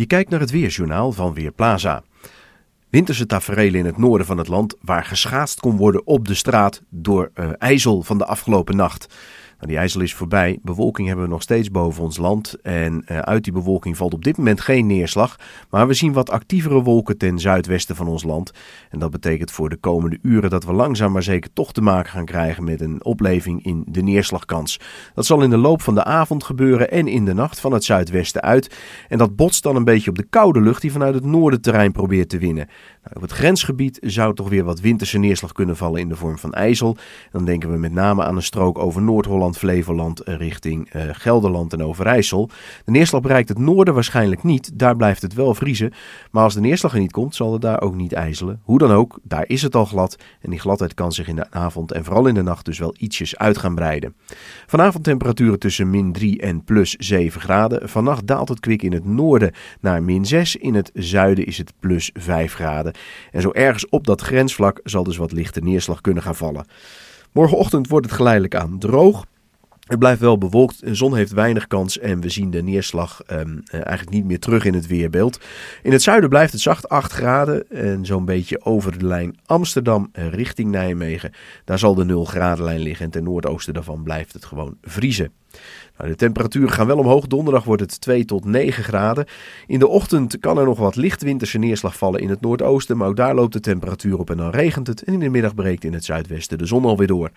Je kijkt naar het weerjournaal van Weerplaza. Winterse tafereelen in het noorden van het land waar geschaatst kon worden op de straat door eh, ijzel van de afgelopen nacht. Nou, die ijzel is voorbij. Bewolking hebben we nog steeds boven ons land. En eh, uit die bewolking valt op dit moment geen neerslag. Maar we zien wat actievere wolken ten zuidwesten van ons land. En dat betekent voor de komende uren dat we langzaam maar zeker toch te maken gaan krijgen met een opleving in de neerslagkans. Dat zal in de loop van de avond gebeuren en in de nacht van het zuidwesten uit. En dat botst dan een beetje op de koude lucht die vanuit het noorden terrein probeert te winnen. Nou, op het grensgebied zou toch weer wat winterse neerslag kunnen vallen in de vorm van ijzel. dan denken we met name aan een strook over Noord-Holland Flevoland eh, richting eh, Gelderland en Overijssel. De neerslag bereikt het noorden waarschijnlijk niet. Daar blijft het wel vriezen. Maar als de neerslag er niet komt, zal het daar ook niet ijzelen. Hoe dan ook, daar is het al glad. En die gladheid kan zich in de avond en vooral in de nacht dus wel ietsjes uit gaan breiden. Vanavond temperaturen tussen min 3 en plus 7 graden. Vannacht daalt het kwik in het noorden naar min 6. In het zuiden is het plus 5 graden. En zo ergens op dat grensvlak zal dus wat lichte neerslag kunnen gaan vallen. Morgenochtend wordt het geleidelijk aan droog. Het blijft wel bewolkt, de zon heeft weinig kans en we zien de neerslag ehm, eh, eigenlijk niet meer terug in het weerbeeld. In het zuiden blijft het zacht 8 graden en zo'n beetje over de lijn Amsterdam richting Nijmegen. Daar zal de 0 gradenlijn liggen en ten noordoosten daarvan blijft het gewoon vriezen. Nou, de temperaturen gaan wel omhoog. Donderdag wordt het 2 tot 9 graden. In de ochtend kan er nog wat lichtwinterse neerslag vallen in het noordoosten. Maar ook daar loopt de temperatuur op en dan regent het. En in de middag breekt in het zuidwesten de zon alweer door.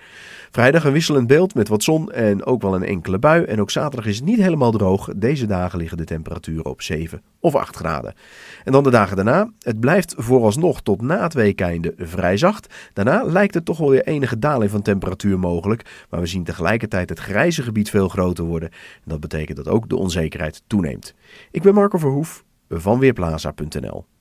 Vrijdag een wisselend beeld met wat zon en ook wel een enkele bui. En ook zaterdag is het niet helemaal droog. Deze dagen liggen de temperaturen op 7 of 8 graden. En dan de dagen daarna. Het blijft vooralsnog tot na het weekeinde vrij zacht. Daarna lijkt er toch wel weer enige daling van temperatuur mogelijk. Maar we zien tegelijkertijd het grijze gebied veel groter worden. dat betekent dat ook de onzekerheid toeneemt. Ik ben Marco Verhoef van Weerplaza.nl.